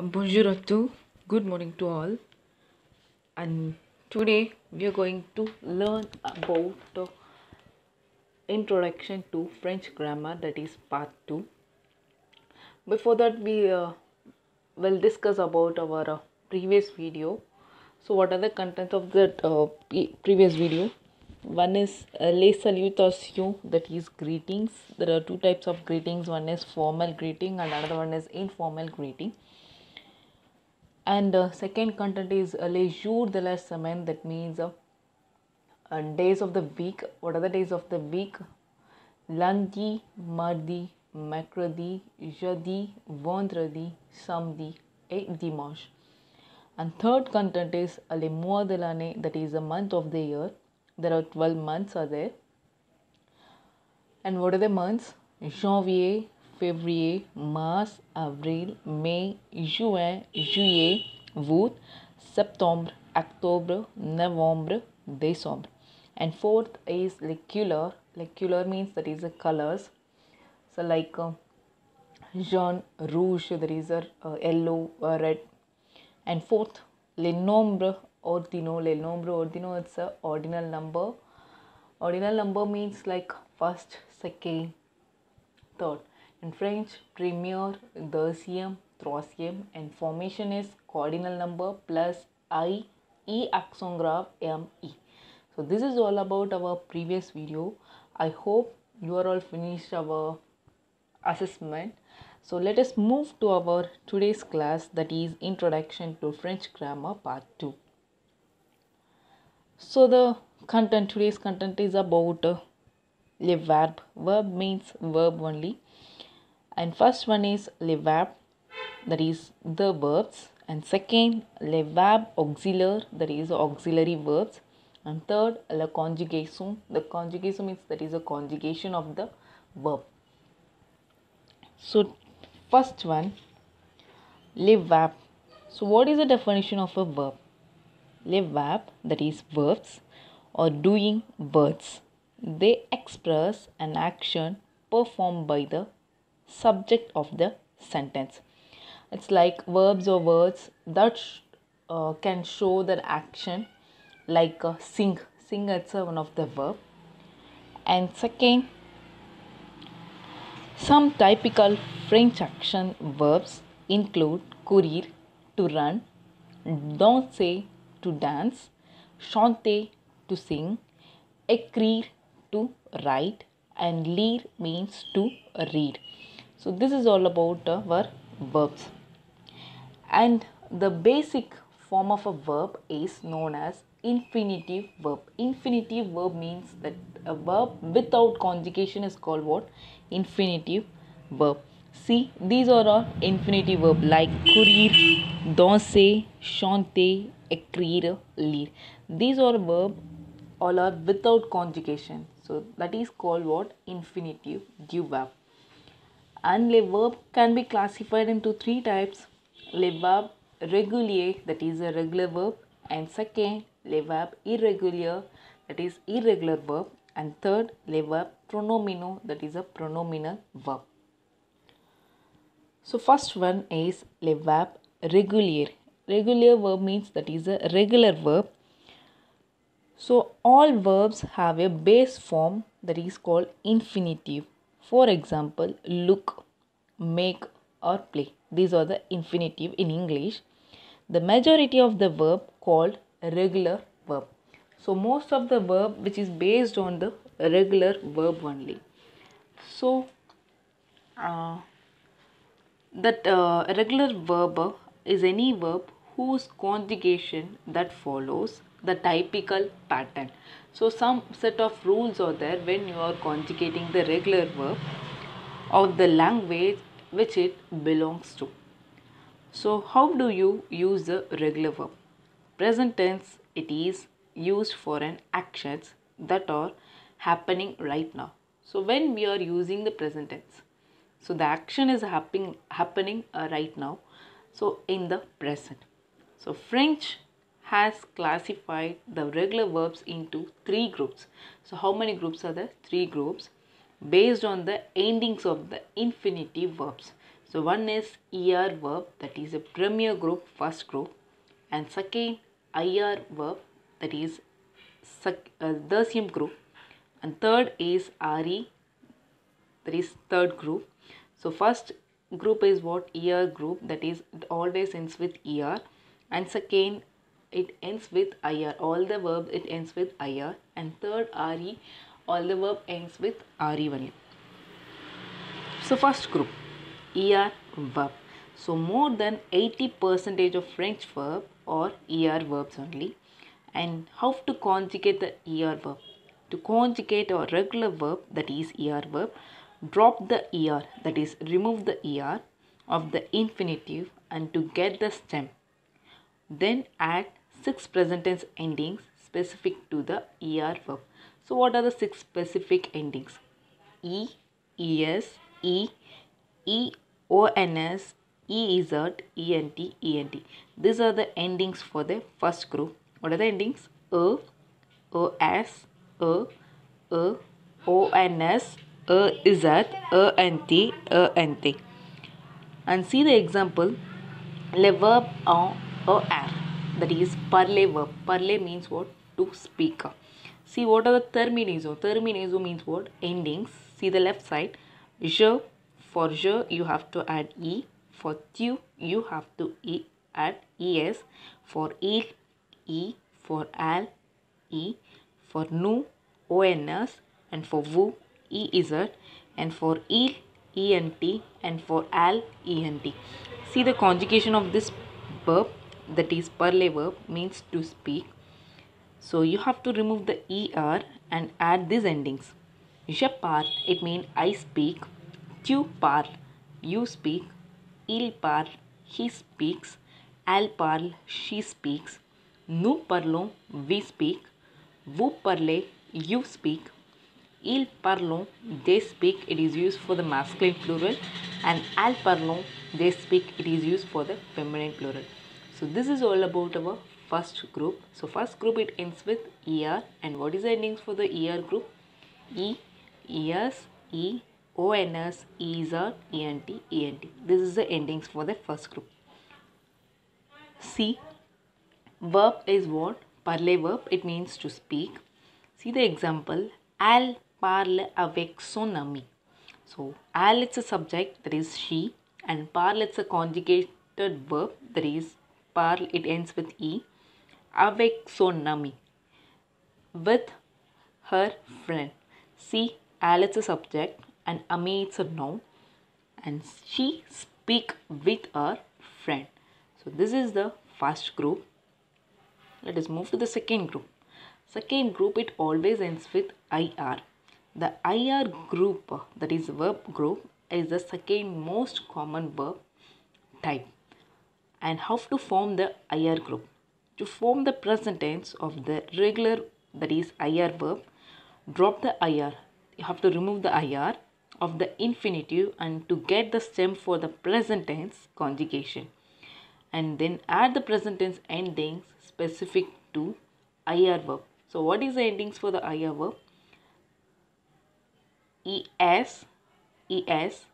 Bonjour à tous, good morning to all, and today we are going to learn about the introduction to French grammar that is part 2. Before that, we uh, will discuss about our uh, previous video. So, what are the contents of that uh, previous video? One is uh, les salutations, that is greetings. There are two types of greetings one is formal greeting, and another one is informal greeting and uh, second content is uh, les jours de la semaine that means uh, uh, days of the week what are the days of the week lundi mardi mercredi jeudi vendredi samedi et dimanche and third content is uh, les mois de l'année that is the month of the year there are 12 months are there and what are the months janvier février, mars, avril, mai, juin, juillet, août, September, October, November, December. And fourth is licular. Licular means that is the colors. So like uh, jaune, rouge, there is a uh, yellow, uh, red. And fourth, le nombre ordinal. Le nombre ordinal, it's a ordinal number. Ordinal number means like first, second, third. In French, premier, deuxième, troisième, and formation is cardinal number plus I, E accent graph, M, E. So this is all about our previous video. I hope you are all finished our assessment. So let us move to our today's class that is Introduction to French Grammar Part 2. So the content, today's content is about uh, a verb. Verb means verb only and first one is levab that is the verbs and second levab auxiliar that is auxiliary verbs and third la conjugation the conjugation means that is a conjugation of the verb so first one levab so what is the definition of a verb levab that is verbs or doing words they express an action performed by the subject of the sentence it's like verbs or words that uh, can show their action like uh, sing sing is uh, one of the verb and second some typical french action verbs include courir to run danser to dance chanter to sing écrire to write and lire means to read so this is all about our verbs. And the basic form of a verb is known as infinitive verb. Infinitive verb means that a verb without conjugation is called what? Infinitive verb. See, these are all infinitive verb like courir, danser, chanter, écrire, lire. These are verb all are without conjugation. So that is called what? Infinitive verb. And live verb can be classified into three types live verb regular, that is a regular verb, and second, live verb irregular, that is irregular verb, and third, live verb pronomino, that is a pronominal verb. So, first one is live verb regular. Regular verb means that is a regular verb. So, all verbs have a base form that is called infinitive. For example, look, make, or play. These are the infinitive in English. The majority of the verb called regular verb. So, most of the verb which is based on the regular verb only. So, uh, that uh, regular verb is any verb whose conjugation that follows the typical pattern. So some set of rules are there when you are conjugating the regular verb of the language which it belongs to. So how do you use the regular verb? Present tense it is used for an actions that are happening right now. So when we are using the present tense, so the action is happening happening uh, right now. So in the present. So French has classified the regular verbs into three groups. So, how many groups are there? Three groups based on the endings of the infinitive verbs. So, one is ER verb that is a premier group, first group, and second IR verb that is uh, the same group, and third is RE that is third group. So, first group is what ER group that is it always ends with ER and second it ends with ir all the verb it ends with ir and third re all the verb ends with re only so first group er verb so more than 80 percentage of french verb or er verbs only and how to conjugate the er verb to conjugate a regular verb that is er verb drop the er that is remove the er of the infinitive and to get the stem then add six present tense endings specific to the ER verb. So what are the six specific endings? E, ES, E, E, ONS, These are the endings for the first group. What are the endings? O, OS, E, E, ONS, And see the example. Le verbe en, or that is verb. Parle means what? To speak. See what are the terminazo? Terminazo means what? Endings. See the left side. Je for je you have to add e. For tu you have to e add es. For il e. For al e. For nu ons and for vu it? and for il ent and for al ent. See the conjugation of this verb that is parlez-verb means to speak. So you have to remove the er and add these endings. Je parle, it means I speak. Tu par, you speak. Il parle, he speaks. Elle parle, she speaks. Nous parlons, we speak. Vous parlez, you speak. Ils parlent, they speak, it is used for the masculine plural. And elles parlent, they speak, it is used for the feminine plural. So this is all about our first group. So first group it ends with ER and what is the endings for the ER group? E, ES, E, ONS, EZR, ENT, ENT. This is the endings for the first group. C, verb is what? Parle verb, it means to speak. See the example, Al parle avec son ami. So, al it's a subject, that is she, and parle it's a conjugated verb, that is parl, it ends with E. Avec son ami. With her friend. See, Alice is subject and ami is a noun. And she speak with her friend. So this is the first group. Let us move to the second group. Second group, it always ends with IR. The IR group, that is verb group, is the second most common verb type and how to form the IR group. To form the present tense of the regular that is IR verb, drop the IR. You have to remove the IR of the infinitive and to get the stem for the present tense conjugation. And then add the present tense endings specific to IR verb. So what is the endings for the IR verb? ES, ES,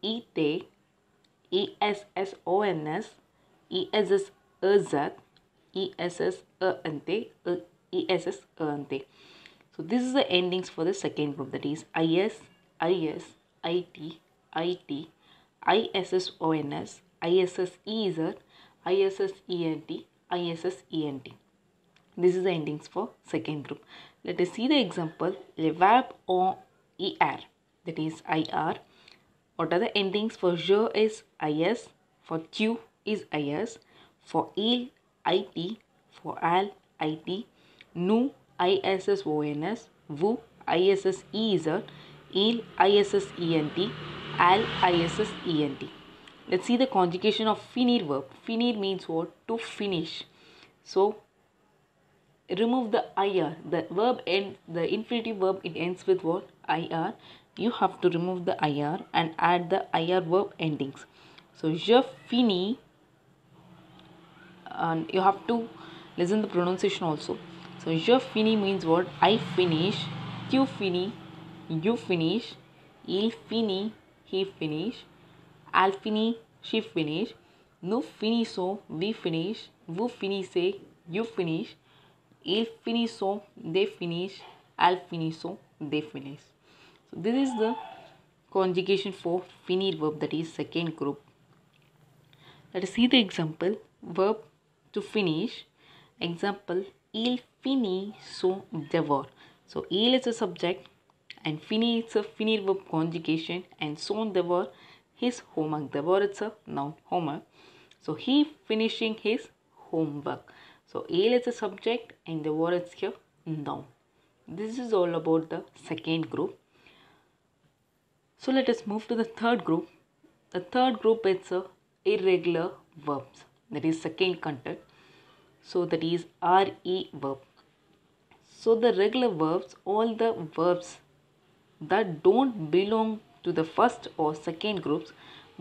ETE, E S S O N S E S S E Z E S S E N T E S S E N T. So this is the endings for the second group that is I S I S I T I T I S S O N S I S S E Z I S S E N T I S S E N T. This is the endings for second group. Let us see the example. Le verb on ER that is IR what are the endings? For jo is is, for q is is, for il it, for al it, nu iss vu iss il iss al issent Let's see the conjugation of finir verb. Finir means what? To finish. So remove the ir. The verb end, the infinitive verb, it ends with what? ir you have to remove the IR and add the IR verb endings. So, je fini. and you have to listen the pronunciation also. So, je fini means what? I finish, tu finis, you finish, il fini? he finish, al fini? she finish, nous finissons, we finish, vous finissez, you finish, il finissons, they finish, al finissons, they finish. So this is the conjugation for finished verb that is second group. Let us see the example verb to finish. Example il fini son devoir. So il is a subject and fini is a finished verb conjugation and son devoir his homework. Devoir it's a noun homework. So he finishing his homework. So il is a subject and devoir is here noun. This is all about the second group. So let us move to the third group. The third group is uh, irregular verbs. That is second content. So that is RE verb. So the regular verbs, all the verbs that don't belong to the first or second groups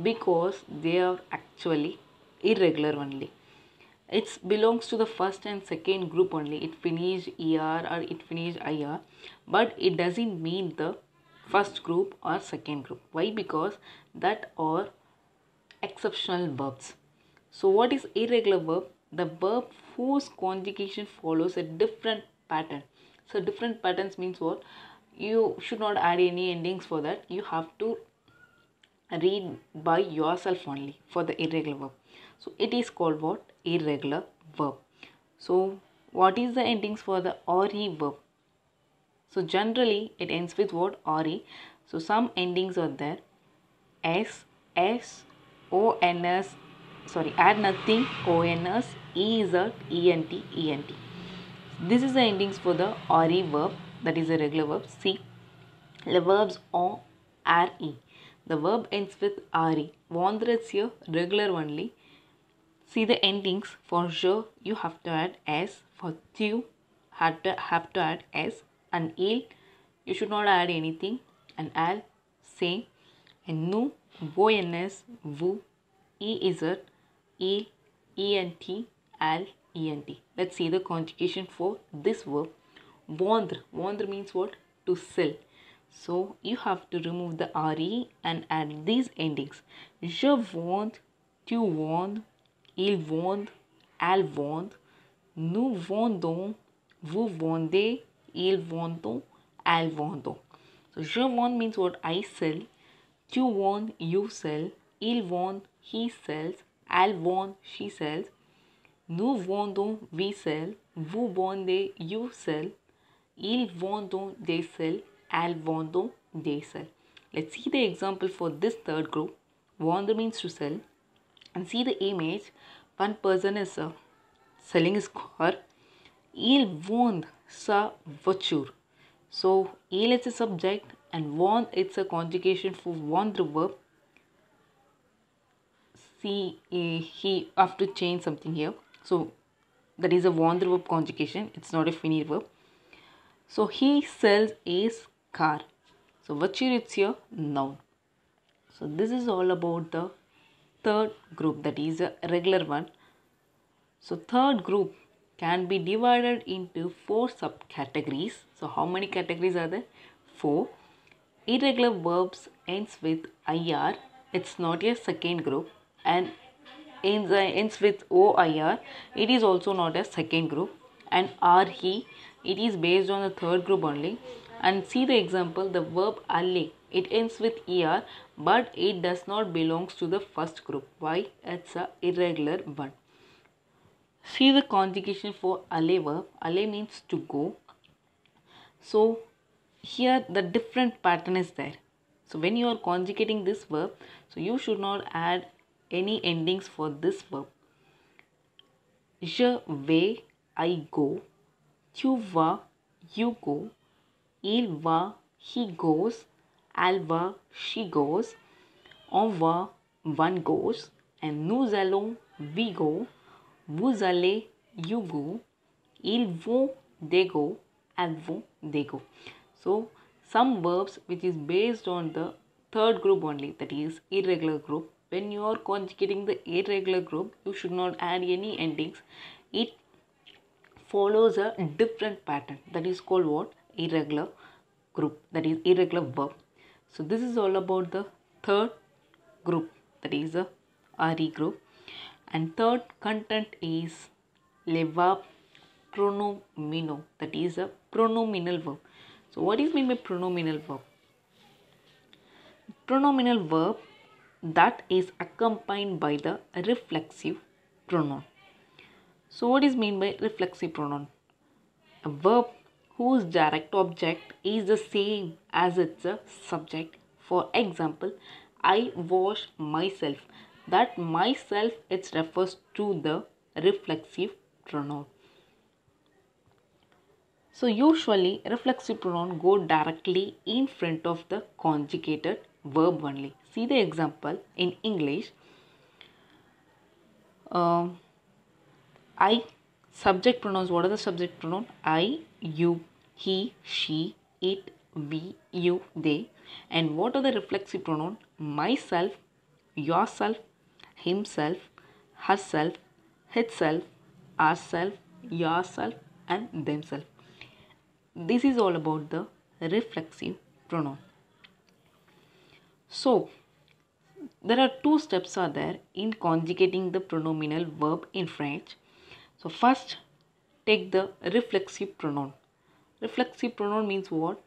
because they are actually irregular only. It belongs to the first and second group only. It finishes ER or it finishes IR but it doesn't mean the first group or second group. Why? Because that are exceptional verbs. So what is irregular verb? The verb whose conjugation follows a different pattern. So different patterns means what? You should not add any endings for that. You have to read by yourself only for the irregular verb. So it is called what? Irregular verb. So what is the endings for the re verb? So generally it ends with word ore. So some endings are there. S, S, O, N, S, sorry, add nothing, O, N, S, E, Z, E, N, T, E, N, T. This is the endings for the ore verb that is a regular verb. See, the verbs O, R, E. The verb ends with RE. Wander is here regular only. See the endings for sure you have to add S. For two have to have to add S and il you should not add anything and al same and nu ns, vu e is it e e n t al ent let's see the conjugation for this verb vendre vendre means what to sell so you have to remove the re and add these endings je vends tu vends il vend elle vend nous vendons vous vendez Il vendo, al vendo. So je vends means what I sell. Tu vends, you sell. Il vend, he sells. Elle vend, she sells. Nous vendons, we sell. Vous vendez, you sell. Il vendent, they sell. Elles vendent, they sell. Let's see the example for this third group. Vendre means to sell. And see the image. One person is uh, selling his car Il won sa voiture. So, il is a subject and won it's a conjugation for want the verb. See, eh, he have to change something here. So, that is a want the verb conjugation. It's not a finir verb. So, he sells his car. So, voiture it's here noun. So, this is all about the third group that is a regular one. So, third group can be divided into four subcategories. So how many categories are there? Four. Irregular verbs ends with IR. It's not a second group and ends, uh, ends with OIR. It is also not a second group and RE. It is based on the third group only. And see the example the verb alle. It ends with ER but it does not belongs to the first group. Why? It's a irregular one. See the conjugation for ale verb. Ale means to go. So here the different pattern is there. So when you are conjugating this verb, so you should not add any endings for this verb. Je vais, I go. Tu vas, you go. Il va, he goes. Elle va, she goes. On va, one goes. And nous allons, we go. Vous allez, you go. Ils vont, they go. Elles vont, they go. So, some verbs which is based on the third group only, that is irregular group. When you are conjugating the irregular group, you should not add any endings. It follows a different pattern that is called what? Irregular group, that is irregular verb. So, this is all about the third group, that is a RE group and third content is leva pronomino that is a pronominal verb so what is mean by pronominal verb pronominal verb that is accompanied by the reflexive pronoun so what is mean by reflexive pronoun a verb whose direct object is the same as its subject for example i wash myself that myself it refers to the reflexive pronoun. So usually reflexive pronoun go directly in front of the conjugated verb only. See the example in English. Uh, I subject pronouns. What are the subject pronoun? I, you, he, she, it, we, you, they. And what are the reflexive pronoun? Myself, yourself, himself, herself, itself, ourself, yourself and themselves. This is all about the reflexive pronoun. So, there are two steps are there in conjugating the pronominal verb in French. So, first take the reflexive pronoun. Reflexive pronoun means what?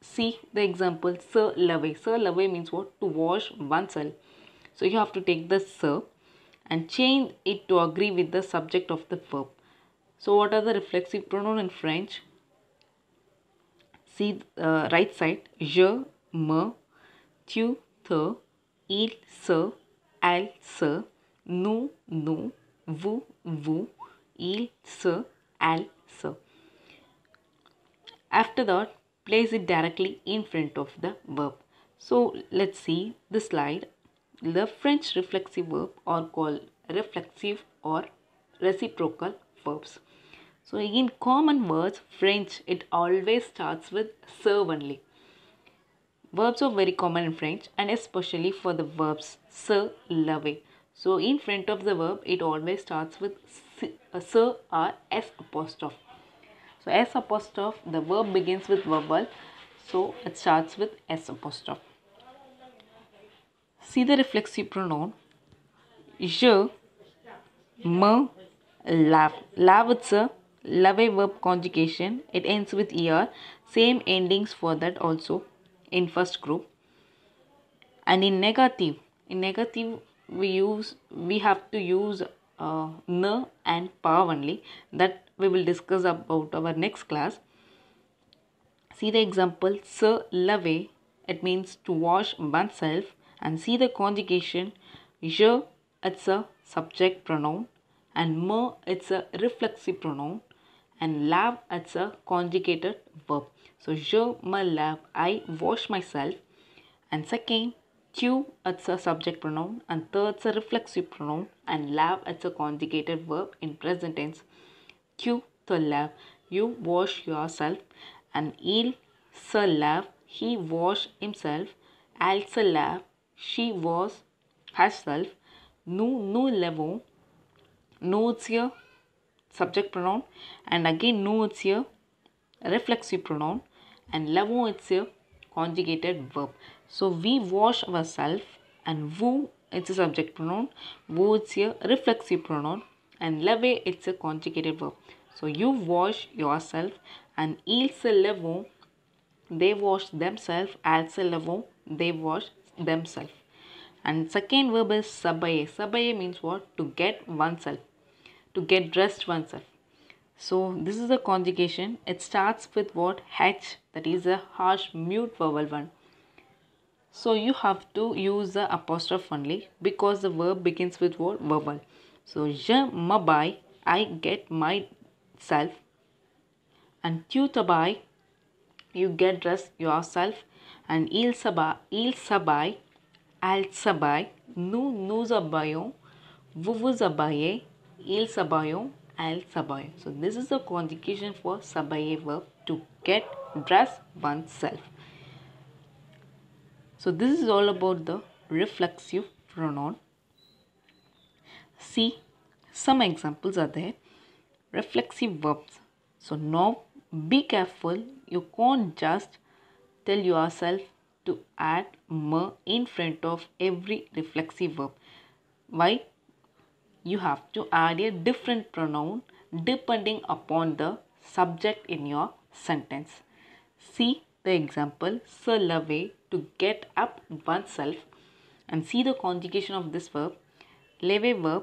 See the example, se laver. Se laver means what? To wash oneself. So you have to take the verb and change it to agree with the subject of the verb. So what are the reflexive pronoun in French? See uh, right side, je, me, tu, te, il, se, elle, se, nous, nous, vous, vous, il, se, elle, se. After that, place it directly in front of the verb. So let's see the slide the French reflexive verb are called reflexive or reciprocal verbs. So in common words, French, it always starts with serve only. Verbs are very common in French and especially for the verbs se, love. So in front of the verb, it always starts with sir or uh, s apostrophe. So s apostrophe, the verb begins with verbal. So it starts with s apostrophe. See the reflexive pronoun. Je, me, lav, Lave it's a lave verb conjugation. It ends with er. Same endings for that also in first group. And in negative, in negative we use we have to use uh, na and pa only. That we will discuss about our next class. See the example se lave. It means to wash oneself and see the conjugation je it's a subject pronoun and me it's a reflexive pronoun and lave it's a conjugated verb so je me lave i wash myself and second tu it's a subject pronoun and third it's a reflexive pronoun and lave it's a conjugated verb in present tense tu to lave you wash yourself and il se lave he wash himself elle se lave she was herself no no level. no it's here subject pronoun and again no it's here reflexive pronoun and level it's a conjugated verb so we wash ourselves and woo it's a subject pronoun woo it's a reflexive pronoun and leve it's a conjugated verb so you wash yourself and ils level. they wash themselves als level. they wash themselves. And second verb is sabaye. Sabaye means what? To get oneself. To get dressed oneself. So this is the conjugation. It starts with what? H. That is a harsh mute vowel one. So you have to use the apostrophe only because the verb begins with what? Vowel. So je mabai. I get myself. And tu tabai. You get dressed yourself and il sabai, al sabai, nu nu sabayon, vuvu sabaye, il sabayon, al sabay. So this is the conjugation for sabaye verb to get dress oneself. So this is all about the reflexive pronoun. See, some examples are there. Reflexive verbs. So now be careful. You can't just tell yourself to add ma in front of every reflexive verb. Why? You have to add a different pronoun depending upon the subject in your sentence. See the example se lever to get up oneself and see the conjugation of this verb. "Leve" verb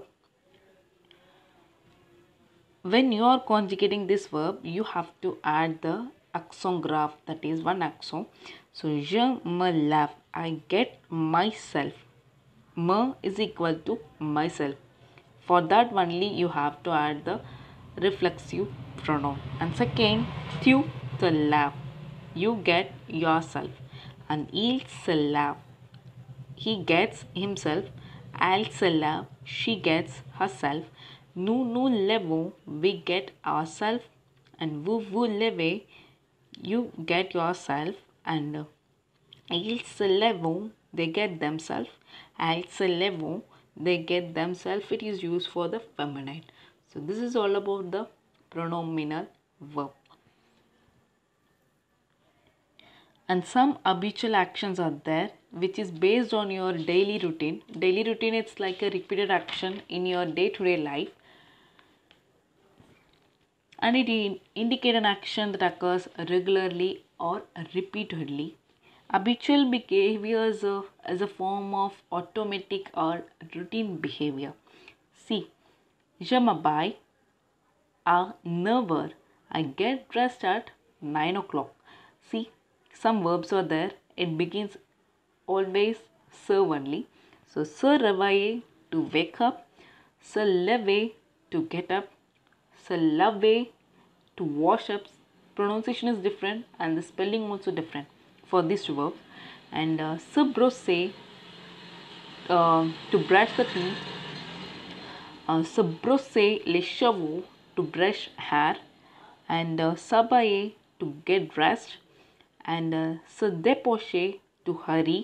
when you are conjugating this verb you have to add the axon graph that is one axon so je me lave i get myself me is equal to myself for that only you have to add the reflexive pronoun and second tu the lave you get yourself and il se lave he gets himself elle se lave she gets herself nous nous levons we get ourselves and vous vous levez you get yourself and ils se they get themselves elles se they get themselves it is used for the feminine so this is all about the pronominal verb and some habitual actions are there which is based on your daily routine daily routine it's like a repeated action in your day to -day life and it indicate an action that occurs regularly or repeatedly. Habitual behaviors uh, as a form of automatic or routine behavior. See, je m'habille à I get dressed at 9 o'clock. See, some verbs are there. It begins always serve only. So, serve to wake up, se lever to get up, syllabe to wash up, pronunciation is different and the spelling also different for this verb and uh, subrose uh, to brush the teeth uh, subrose les cheveux to brush hair and uh, sabaye to get dressed and uh, se dépocher to hurry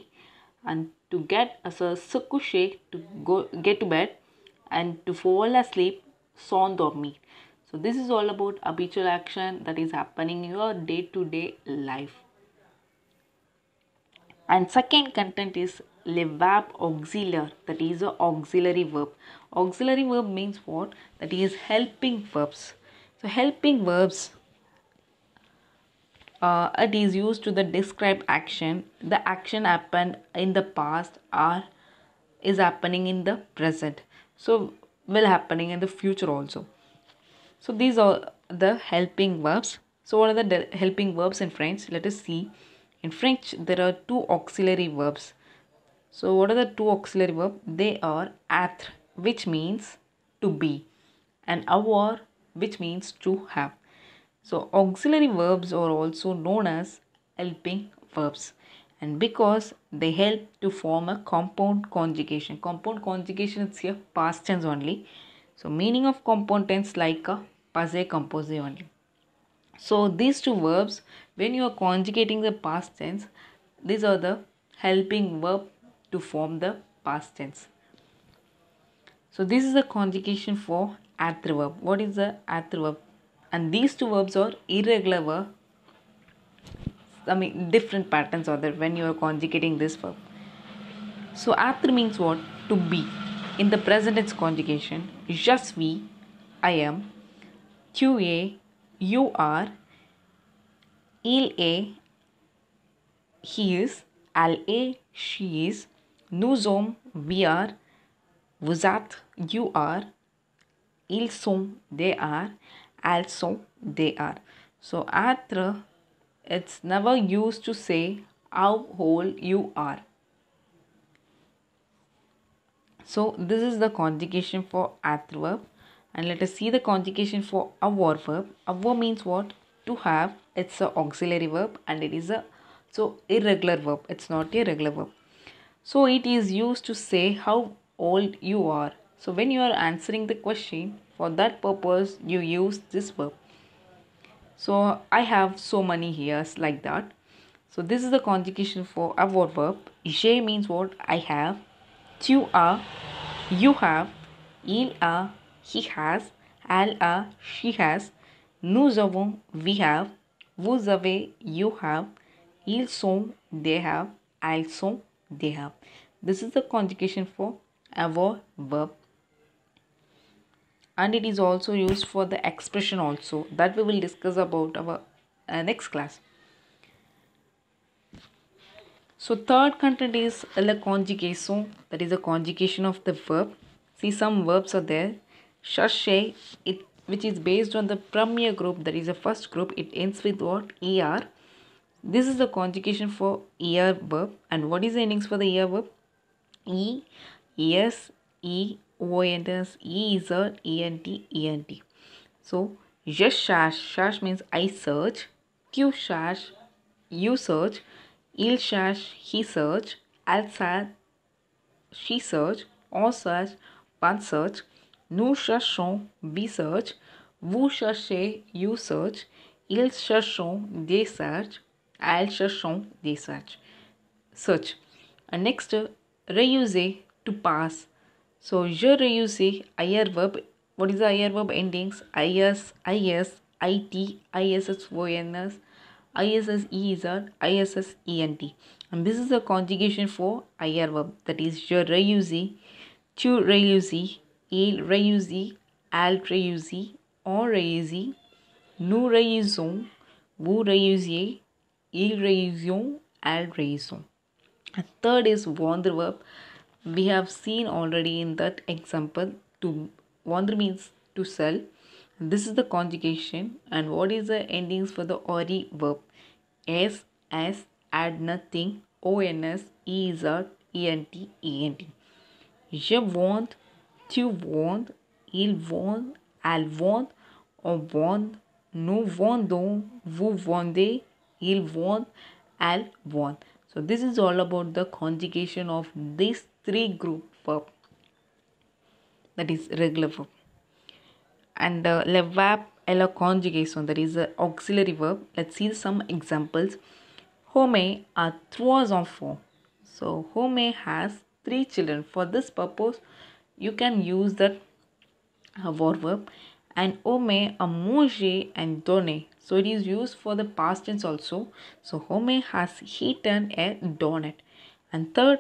and to get as a se coucher to go get to bed and to fall asleep son dormir so this is all about habitual action that is happening in your day-to-day life. And second content is le verb auxiliar that is a auxiliary verb. Auxiliary verb means what? That is helping verbs. So helping verbs uh, it is used to the describe action the action happened in the past or is happening in the present so will happening in the future also so these are the helping verbs. So what are the helping verbs in French? Let us see. In French, there are two auxiliary verbs. So what are the two auxiliary verbs? They are être, which means to be, and avoir, which means to have. So auxiliary verbs are also known as helping verbs and because they help to form a compound conjugation. Compound conjugation is here past tense only so meaning of compound tense like a passe compose only. So these two verbs, when you are conjugating the past tense, these are the helping verb to form the past tense. So this is the conjugation for adverb. What is the adverb? And these two verbs are irregular verb. I mean different patterns are there when you are conjugating this verb. So adverb means what? To be. In the present tense conjugation, je suis, I am, tu es, you are, il est, he is, elle est, she is, nous sommes, we are, vous êtes, you are, ils sont, they are, elles sont, they are. So, être, it's never used to say how whole you are. So this is the conjugation for verb, and let us see the conjugation for our verb. Our means what? To have. It's an auxiliary verb and it is a so irregular verb. It's not a regular verb. So it is used to say how old you are. So when you are answering the question for that purpose you use this verb. So I have so many years like that. So this is the conjugation for our verb. Ishe means what? I have Tu a, you have, Il a, he has, Elle a, she has, nous avons, we have, vous avez, you have, ils sont, they have, elles sont, they have. This is the conjugation for our verb and it is also used for the expression also that we will discuss about our uh, next class so third content is la conjugation, that is the conjugation of the verb. See some verbs are there. Shashe, it which is based on the premier group, that is the first group, it ends with what? ER. This is the conjugation for ER verb. And what is the endings for the ER verb? E, ES, E, ONS, EZ, and t. So, yes, shash, shash means I search, Q shash, you search, Il cherche, he search, elle cherche, she search, on search, one search, nous cherchons, we search, vous cherchez, you search, ils cherchons, they search, elles cherchons, they search. Search. And next, reuser, to pass. So, je reuse, IR verb. What is the IR verb endings? IS, IS, IT, ISS, ONS. ISSE is an ISSENT and this is the conjugation for IR verb that is je reuse, to reuse, il reuse, al reuse, on reuse, nous reusons, vous reusiez, il reusions, al reusons. And third is wander verb. We have seen already in that example to wander means to sell this is the conjugation and what is the endings for the ori verb? S, S, add nothing, ONS, EZ, ENT, ENT. Je vante, tu vantes, il vante, elle vante, on vante, nous vendons, vous vendez, il vante, elle vante. So this is all about the conjugation of these three group verb that is regular verb and uh, levap ella conjugation that is an uh, auxiliary verb let's see some examples home a trois enfants so home has three children for this purpose you can use that uh, verb and home a manger and donne so it is used for the past tense also so home has eaten a donut and third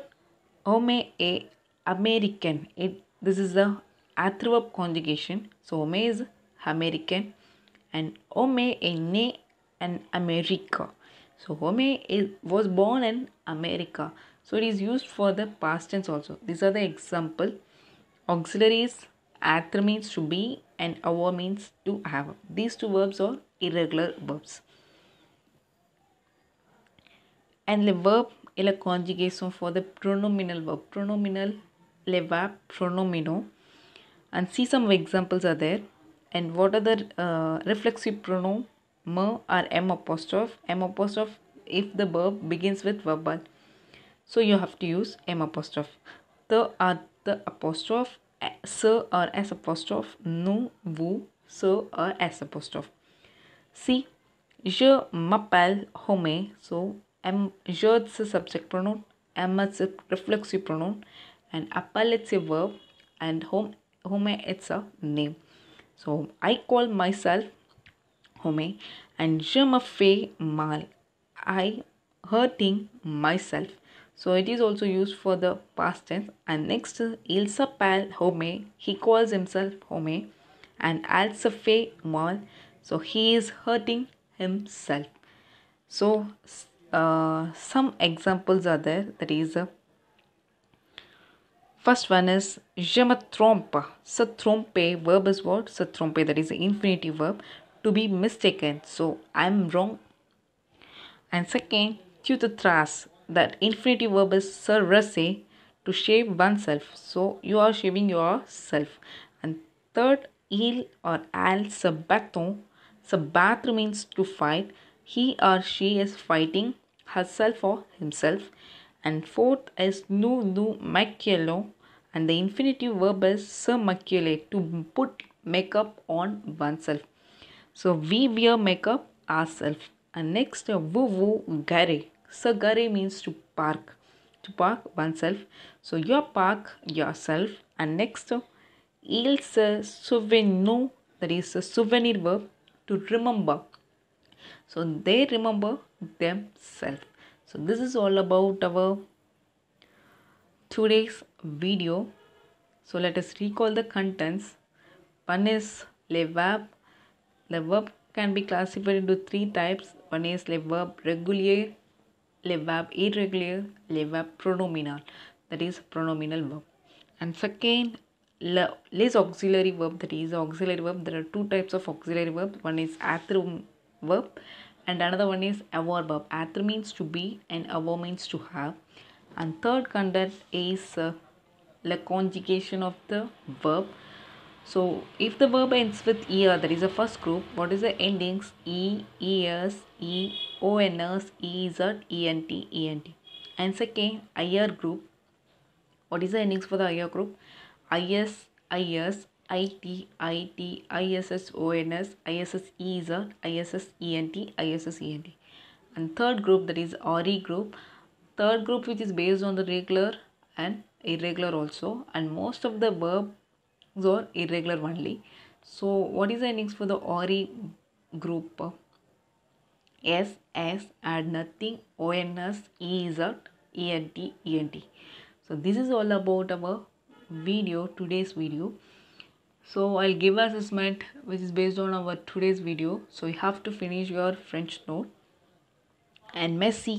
home a american it this is the adverb conjugation. So Ome is American and Ome is an America. So Ome is, was born in America. So it is used for the past tense also. These are the example. Auxiliaries, athra means to be and our means to have. These two verbs are irregular verbs. And the verb is a conjugation for the pronominal verb. Pronominal, leva, verb pronomino and see some examples are there and what are the uh, reflexive pronoun m or m apostrophe m apostrophe if the verb begins with verbal so you have to use m apostrophe the are the apostrophe sir or s apostrophe no vu so or s apostrophe See, je m'appelle Homme so m je it's a subject pronoun m is a reflexive pronoun and appelle it's a verb and home Home it's a name. So I call myself Home and je me fais mal. I hurting myself. So it is also used for the past tense. And next, il s'appelle Home. He calls himself Home. And al se fait mal. So he is hurting himself. So uh, some examples are there. That is a uh, First one is Jamatrompa. Satrompe verb is what? Satrompe that is the infinitive verb to be mistaken. So I'm wrong. And second, Tutatras. That infinitive verb is sarase to shave oneself. So you are shaving yourself. And third, il or al sabato. Sabat means to fight. He or she is fighting herself or himself and fourth is nu nu maculo and the infinitive verb is submaculate to put makeup on oneself. So we wear makeup ourselves. And next uh, vu vu gare. So gare means to park. To park oneself. So you park yourself. And next uh, il se souvenir that is a souvenir verb to remember. So they remember themselves so this is all about our today's video so let us recall the contents one is le verb the verb can be classified into three types one is le verb regular le verb irregular le verb pronominal that is pronominal verb and second less auxiliary verb that is auxiliary verb there are two types of auxiliary verb one is athrum verb and another one is our verb ather means to be and our means to have and third content is uh, the conjugation of the verb so if the verb ends with er that is the first group what is the endings e ears, e ons and second ir group what is the endings for the ir group is is ITIT, ISSONS, ISSEZ, ISSENT, ISSENT. And third group that is RE group. Third group which is based on the regular and irregular also and most of the verbs are irregular only. So what is the endings for the RE group? S, S, add nothing, ONS, EZ, ENT, ENT. So this is all about our video, today's video so I'll give assessment which is based on our today's video so you have to finish your French note and Messi